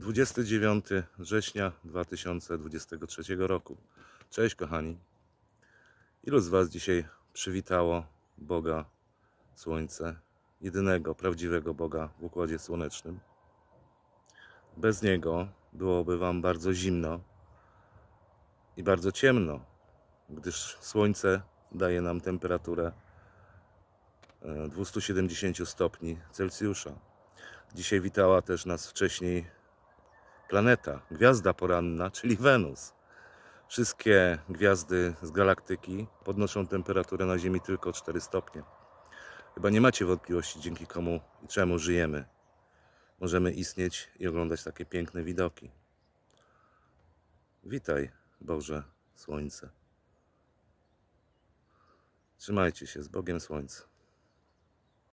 29 września 2023 roku. Cześć kochani. Ilu z Was dzisiaj przywitało Boga Słońce, jedynego prawdziwego Boga w Układzie Słonecznym? Bez Niego byłoby Wam bardzo zimno i bardzo ciemno, gdyż Słońce daje nam temperaturę 270 e, stopni Celsjusza. Dzisiaj witała też nas wcześniej planeta, gwiazda poranna, czyli Wenus. Wszystkie gwiazdy z galaktyki podnoszą temperaturę na Ziemi tylko o 4 stopnie. Chyba nie macie wątpliwości, dzięki komu i czemu żyjemy. Możemy istnieć i oglądać takie piękne widoki. Witaj, Boże Słońce. Trzymajcie się z Bogiem Słońca.